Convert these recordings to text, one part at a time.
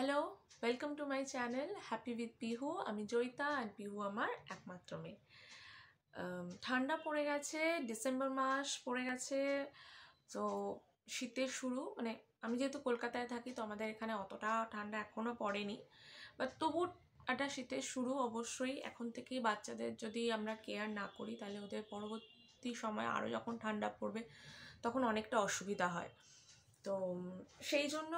hello welcome to my channel happy with Pihu আমি Joyita and Pihu আমার একমাত্র মেয়ে ঠান্ডা পড়ে গেছে ডিসেম্বর মাস পড়ে গেছে তো শীতের শুরু মানে আমি যেহেতু কলকাতায় থাকি তো আমাদের এখানে অতটা ঠান্ডা এখনও পড়েনি বাট তবু একটা শীতের শুরু অবশ্যই এখন থেকেই বাচ্চাদের যদি আমরা কেয়ার না করি তাহলে ওদের পরবর্তী সময় আরও যখন ঠান্ডা পড়বে তখন অনেকটা অসুবিধা হয় তো সেই জন্য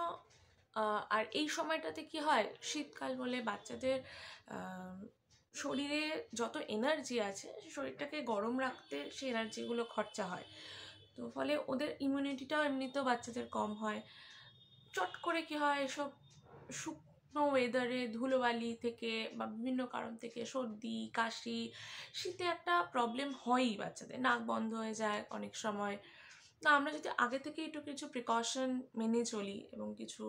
আর এই সময়টাতে কি হয় শীতকাল বলে বাচ্চাদের শরীরে যত এনার্জি আছে শরীরটাকে গরম রাখতে সে এনার্জিগুলো খরচা হয় তো ফলে ওদের ইমিউনিটিটাও এমনিতেও বাচ্চাদের কম হয় চট করে কি হয় এসব শুকনো ওয়েদারে ধুলোবালি থেকে বা বিভিন্ন কারণ থেকে সর্দি কাশি শীতে একটা প্রবলেম হয়ই বাচ্চাদের নাক বন্ধ হয়ে যায় অনেক সময় না আমরা যদি আগে থেকে একটু কিছু প্রিকশন মেনে চলি এবং কিছু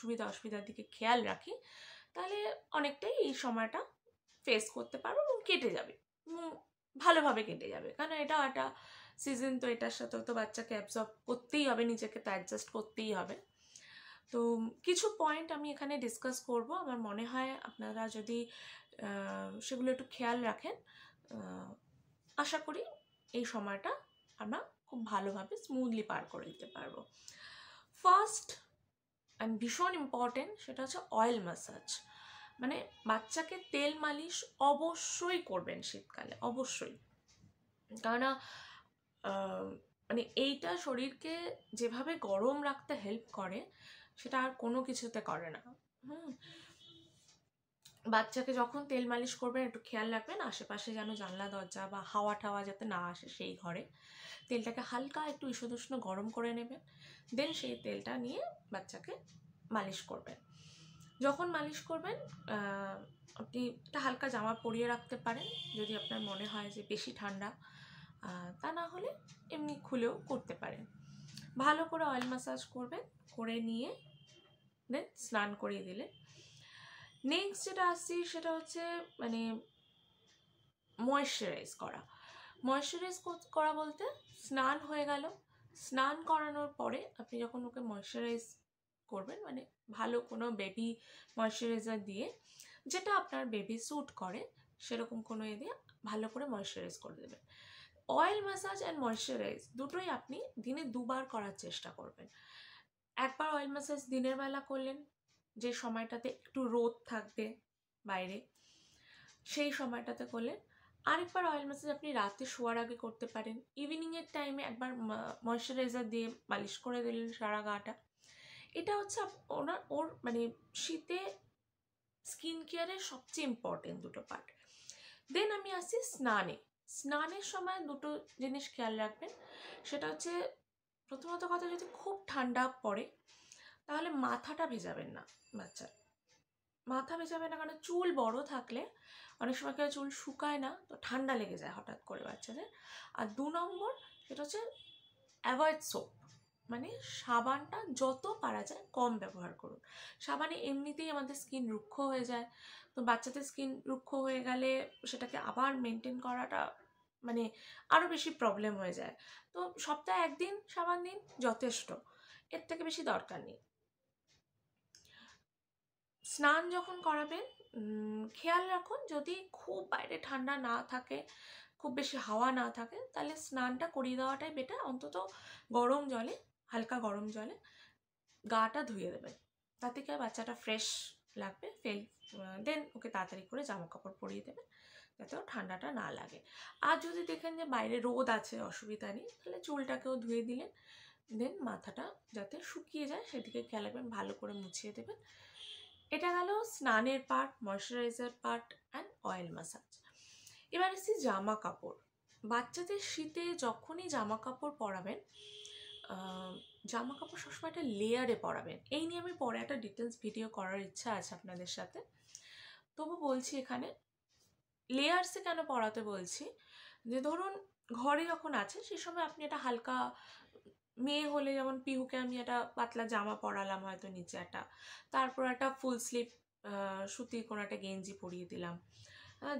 সুবিধা অসুবিধার দিকে খেয়াল রাখি তাহলে অনেকটাই এই সময়টা ফেস করতে পারবো এবং কেটে যাবে ভালোভাবে কেটে যাবে কারণ এটা একটা সিজন তো এটার সাথেও তো বাচ্চাকে অ্যাবজর্ব করতেই হবে নিজেকে তো অ্যাডজাস্ট করতেই হবে তো কিছু পয়েন্ট আমি এখানে ডিসকাস করব আমার মনে হয় আপনারা যদি সেগুলো একটু খেয়াল রাখেন আশা করি এই সময়টা আমরা খুব ভালোভাবে স্মুথলি পার করে দিতে পারবো ফার্স্ট অ্যান্ড ভীষণ ইম্পর্টেন্ট সেটা হচ্ছে অয়েল ম্যাসাজ মানে বাচ্চাকে তেল মালিশ অবশ্যই করবেন শীতকালে অবশ্যই কেননা মানে এইটা শরীরকে যেভাবে গরম রাখতে হেল্প করে সেটা আর কোনো কিছুতে করে না হুম বাচ্চাকে যখন তেল মালিশ করবেন একটু খেয়াল রাখবেন আশেপাশে যেন জানলা দরজা বা হাওয়া টাওয়া যাতে না আসে সেই ঘরে তেলটাকে হালকা একটু উষ্ণ গরম করে নেবেন দেন সেই তেলটা নিয়ে বাচ্চাকে মালিশ করবেন যখন মালিশ করবেন আপনি একটা হালকা জামা পরিয়ে রাখতে পারেন যদি আপনার মনে হয় যে বেশি ঠান্ডা তা না হলে এমনি খুলেও করতে পারেন ভালো করে অয়েল ম্যাসাজ করবেন করে নিয়ে দেন স্নান করিয়ে দিলেন নেক্সট যেটা আসছি সেটা হচ্ছে মানে ময়শ্চারাইজ করা ময়শ্চারাইজ করা বলতে স্নান হয়ে গেল স্নান করানোর পরে আপনি যখন ওকে ময়শ্চারাইজ করবেন মানে ভালো কোনো বেবি ময়শ্চারাইজার দিয়ে যেটা আপনার বেবি স্যুট করে সেরকম কোনো এ দিয়ে ভালো করে ময়শ্চারাইজ করে দেবেন অয়েল ম্যাসাজ অ্যান্ড ময়শ্চারাইজ দুটোই আপনি দিনে দুবার করার চেষ্টা করবেন একবার অয়েল ম্যাসাজ দিনের বেলা করলেন যে সময়টাতে একটু রোদ থাকবে বাইরে সেই সময়টাতে করলে আরেকবার অয়েল ম্যাসাজ আপনি রাতে শোয়ার আগে করতে পারেন ইভিনিংয়ের টাইমে একবার ময়শ্চারাইজার দিয়ে মালিশ করে দিলেন সারা গাটা এটা হচ্ছে ওনার ওর মানে শীতে স্কিন কেয়ারের সবচেয়ে ইম্পর্টেন্ট দুটো পার্ট দেন আমি আসি স্নানে স্নানের সময় দুটো জিনিস খেয়াল রাখবেন সেটা হচ্ছে প্রথমত কথা যদি খুব ঠান্ডা পড়ে তাহলে মাথাটা ভেজাবেন না বাচ্চার মাথা ভেজাবে না কারণ চুল বড় থাকলে অনেক সময় কেউ চুল শুকায় না তো ঠান্ডা লেগে যায় হঠাৎ করে বাচ্চাদের আর দু নম্বর সেটা হচ্ছে অ্যাভয়েড সোপ মানে সাবানটা যত পারা যায় কম ব্যবহার করুন সাবানে এমনিতেই আমাদের স্কিন রুক্ষ হয়ে যায় তো বাচ্চাদের স্কিন রুক্ষ হয়ে গেলে সেটাকে আবার মেনটেন করাটা মানে আরও বেশি প্রবলেম হয়ে যায় তো সপ্তাহে একদিন সাবান দিন যথেষ্ট এর থেকে বেশি দরকার নেই স্নান যখন করাবেন খেয়াল রাখুন যদি খুব বাইরে ঠান্ডা না থাকে খুব বেশি হাওয়া না থাকে তাহলে স্নানটা করিয়ে দেওয়াটাই বেটার অন্তত গরম জলে হালকা গরম জলে গাটা ধুয়ে দেবেন তাতে কি বাচ্চাটা ফ্রেশ লাগবে ফেল দেন ওকে তাড়াতাড়ি করে জামা কাপড় পরিয়ে দেবেন যাতে ও ঠান্ডাটা না লাগে আর যদি দেখেন যে বাইরে রোদ আছে অসুবিধা নেই তাহলে চুলটাকেও ধুয়ে দিলেন দেন মাথাটা যাতে শুকিয়ে যায় সেদিকে খেয়াল রাখবেন ভালো করে মুছিয়ে দেবেন এটা গেল স্নানের part moisturiser part and oil massage এবার এসেছি জামা কাপড় বাচ্চাদের শীতে যখনই জামা কাপড় পরাবেন জামা কাপড় সবসময় একটা লেয়ারে পরাবেন এই নিয়ে আমি পরে একটা ডিটেলস ভিডিও করার ইচ্ছা আছে আপনাদের সাথে তবু বলছি এখানে লেয়ার্সে কেন পরাতে বলছি যে ধরুন ঘরে যখন আছে সে সময় আপনি একটা হালকা মেয়ে হলে যেমন পিহুকে আমি একটা পাতলা জামা পরালাম হয়তো নিচে একটা তারপর একটা ফুল স্লিপ সুতির কোনো একটা গেঞ্জি পরিয়ে দিলাম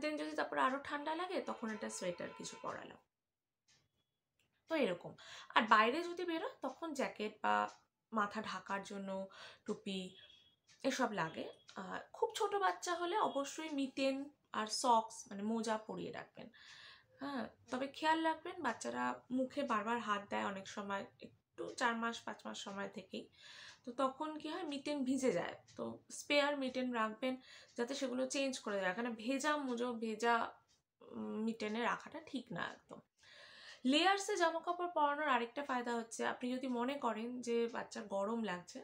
দেন যদি তারপর আরও ঠান্ডা লাগে তখন একটা সোয়েটার কিছু পরালাম তো এরকম আর বাইরে যদি বেরোয় তখন জ্যাকেট বা মাথা ঢাকার জন্য টুপি এসব লাগে খুব ছোট বাচ্চা হলে অবশ্যই মিটেন আর সক্স মানে মোজা পরিয়ে রাখবেন হ্যাঁ তবে খেয়াল রাখবেন বাচ্চারা মুখে বারবার হাত দেয় অনেক সময় একটু চার মাস পাঁচ মাস সময় থেকেই তো তখন কি হয় মিটেন ভিজে যায় তো স্পেয়ার মিটেন রাখবেন যাতে সেগুলো চেঞ্জ করে দেয় কারণ ভেজা মুজো ভেজা মিটেনে রাখাটা ঠিক না একদম লেয়ার্সে জামা কাপড় পরানোর আরেকটা ফায়দা হচ্ছে আপনি যদি মনে করেন যে বাচ্চার গরম লাগছে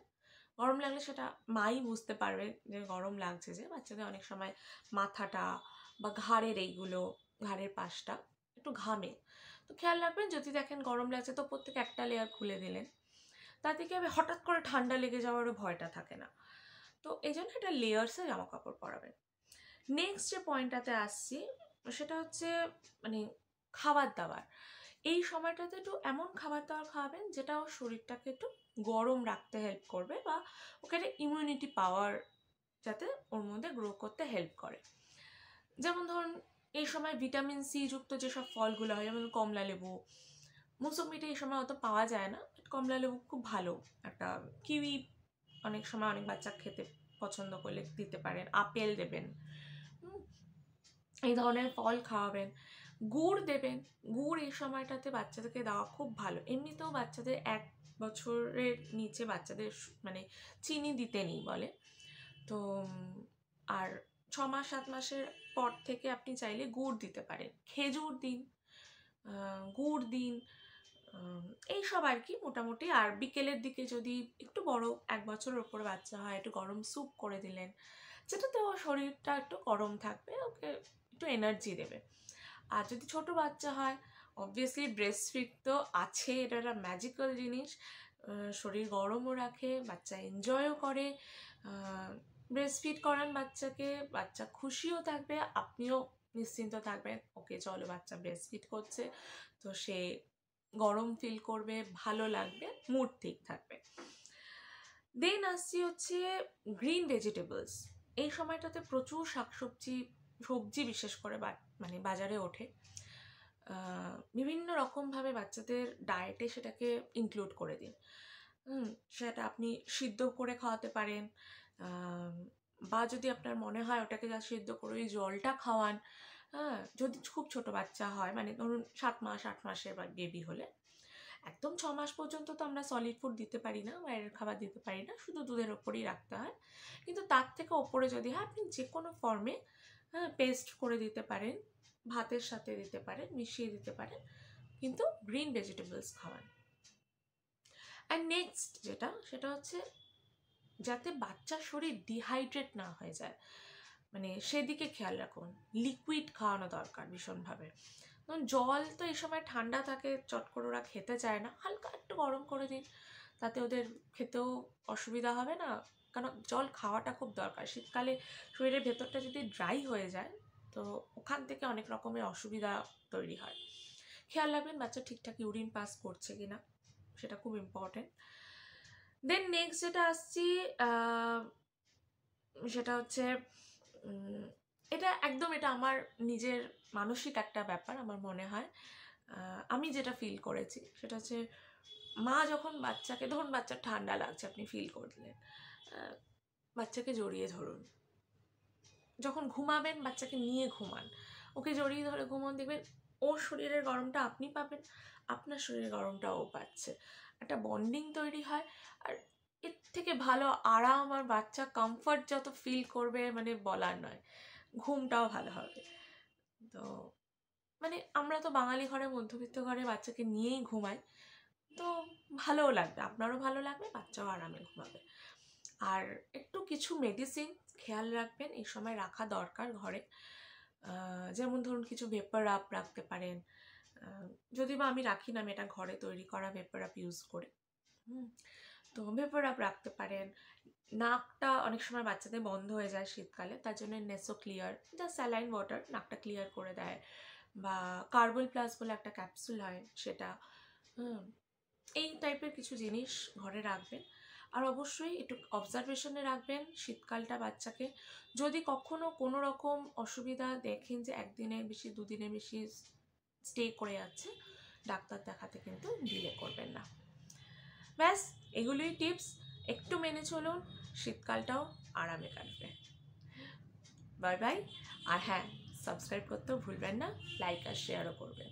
গরম লাগলে সেটা মাই বুঝতে পারবে যে গরম লাগছে যে বাচ্চাদের অনেক সময় মাথাটা বা ঘাড়ের এইগুলো ঘাড়ের পাশটা একটু ঘামে তো খেয়াল রাখবেন যদি দেখেন গরম লাগছে তো প্রত্যেক একটা লেয়ার খুলে দিলেন তা থেকে আমি হঠাৎ করে ঠান্ডা লেগে যাওয়ারও ভয়টা থাকে না তো এই জন্য এটা লেয়ার্সে জামা কাপড় পরাবেন নেক্সট যে পয়েন্টটাতে আসছি সেটা হচ্ছে মানে খাবার দাবার এই সময়টাতে একটু এমন খাবার দাবার খাওয়াবেন যেটা ওর শরীরটাকে একটু গরম রাখতে হেল্প করবে বা ওকে একটা ইমিউনিটি পাওয়ার যাতে ওর মধ্যে গ্রো করতে হেল্প করে যেমন ধরুন এই সময় ভিটামিন সি যুক্ত যেসব ফলগুলো হয় যেমন কমলা লেবু মুসম্বিটা এই সময় অত পাওয়া যায় না বাট কমলা লেবু খুব ভালো একটা কিউই অনেক সময় অনেক বাচ্চা খেতে পছন্দ করলে দিতে পারেন আপেল দেবেন এই ধরনের ফল খাওয়াবেন গুড় দেবেন গুড় এই সময়টাতে বাচ্চাদেরকে দেওয়া খুব ভালো এমনিতেও বাচ্চাদের এক বছরের নিচে বাচ্চাদের মানে চিনি দিতে নেই বলে তো আর ছ মাস সাত মাসের পর থেকে আপনি চাইলে গুড় দিতে পারেন খেজুর দিন গুড় দিন এই সব আর কি মোটামুটি আর বিকেলের দিকে যদি একটু বড় এক বছরের ওপর বাচ্চা হয় একটু গরম স্যুপ করে দিলেন যেটাতে ওর শরীরটা একটু গরম থাকবে ওকে একটু এনার্জি দেবে আর যদি ছোট বাচ্চা হয় অবভিয়াসলি ব্রেস্ট ফিট তো আছে এটা একটা ম্যাজিক্যাল জিনিস শরীর গরমও রাখে বাচ্চা এনজয়ও করে ফিড করান বাচ্চাকে বাচ্চা খুশিও থাকবে আপনিও নিশ্চিন্ত থাকবেন ওকে চলো বাচ্চা ফিড করছে তো সে গরম ফিল করবে ভালো লাগবে মুড ঠিক থাকবে দেন আসছি হচ্ছে গ্রিন ভেজিটেবলস এই সময়টাতে প্রচুর শাকসবজি সবজি বিশেষ করে মানে বাজারে ওঠে বিভিন্ন রকমভাবে বাচ্চাদের ডায়েটে সেটাকে ইনক্লুড করে দিন সেটা আপনি সিদ্ধ করে খাওয়াতে পারেন বা যদি আপনার মনে হয় ওটাকে যা সিদ্ধ করে ওই জলটা খাওয়ান হ্যাঁ যদি খুব ছোট বাচ্চা হয় মানে ধরুন সাত মাস আট মাসের বেবি হলে একদম ছ মাস পর্যন্ত তো আমরা সলিড ফুড দিতে পারি না বাইরের খাবার দিতে পারি না শুধু দুধের ওপরেই রাখতে হয় কিন্তু তার থেকে ওপরে যদি হয় আপনি যে কোনো ফর্মে হ্যাঁ পেস্ট করে দিতে পারেন ভাতের সাথে দিতে পারেন মিশিয়ে দিতে পারেন কিন্তু গ্রিন ভেজিটেবলস খাওয়ান অ্যান্ড নেক্সট যেটা সেটা হচ্ছে যাতে বাচ্চার শরীর ডিহাইড্রেট না হয়ে যায় মানে সেদিকে খেয়াল রাখুন লিকুইড খাওয়ানো দরকার ভীষণভাবে ধরুন জল তো এই সময় ঠান্ডা থাকে চট করে ওরা খেতে চায় না হালকা একটু গরম করে দিন তাতে ওদের খেতেও অসুবিধা হবে না কেন জল খাওয়াটা খুব দরকার শীতকালে শরীরের ভেতরটা যদি ড্রাই হয়ে যায় তো ওখান থেকে অনেক রকমের অসুবিধা তৈরি হয় খেয়াল রাখবেন বাচ্চা ঠিকঠাক ইউরিন পাস করছে কি না সেটা খুব ইম্পর্টেন্ট দেন নেক্সট যেটা আসছি সেটা হচ্ছে এটা একদম এটা আমার নিজের মানসিক একটা ব্যাপার আমার মনে হয় আমি যেটা ফিল করেছি সেটা হচ্ছে মা যখন বাচ্চাকে ধরুন বাচ্চার ঠান্ডা লাগছে আপনি ফিল করলেন বাচ্চাকে জড়িয়ে ধরুন যখন ঘুমাবেন বাচ্চাকে নিয়ে ঘুমান ওকে জড়িয়ে ধরে ঘুমান দেখবেন ওর শরীরের গরমটা আপনি পাবেন আপনার শরীরের গরমটাও পাচ্ছে একটা বন্ডিং তৈরি হয় আর এর থেকে ভালো আরাম আর বাচ্চা কমফর্ট যত ফিল করবে মানে বলার নয় ঘুমটাও ভালো হবে তো মানে আমরা তো বাঙালি ঘরে মধ্যবিত্ত ঘরে বাচ্চাকে নিয়েই ঘুমাই তো ভালোও লাগবে আপনারও ভালো লাগবে বাচ্চাও আরামে ঘুমাবে আর একটু কিছু মেডিসিন খেয়াল রাখবেন এই সময় রাখা দরকার ঘরে যেমন ধরুন কিছু ভেপার আপ রাখতে পারেন যদি বা আমি রাখি না আমি এটা ঘরে তৈরি করা ভেপার আপ ইউজ করি তো ভেপার আপ রাখতে পারেন নাকটা অনেক সময় বাচ্চাদের বন্ধ হয়ে যায় শীতকালে তার জন্য নেসো ক্লিয়ার যা স্যালাইন ওয়াটার নাকটা ক্লিয়ার করে দেয় বা কার্বল প্লাস বলে একটা ক্যাপসুল হয় সেটা এই টাইপের কিছু জিনিস ঘরে রাখবেন আর অবশ্যই একটু অবজারভেশনে রাখবেন শীতকালটা বাচ্চাকে যদি কখনও কোনো রকম অসুবিধা দেখেন যে একদিনের বেশি দুদিনের বেশি স্টে করে আছে ডাক্তার দেখাতে কিন্তু ডিলে করবেন না ব্যাস এগুলোই টিপস একটু মেনে চলুন শীতকালটাও আরামে কাটবে বাই বাই আর হ্যাঁ সাবস্ক্রাইব করতেও ভুলবেন না লাইক আর শেয়ারও করবেন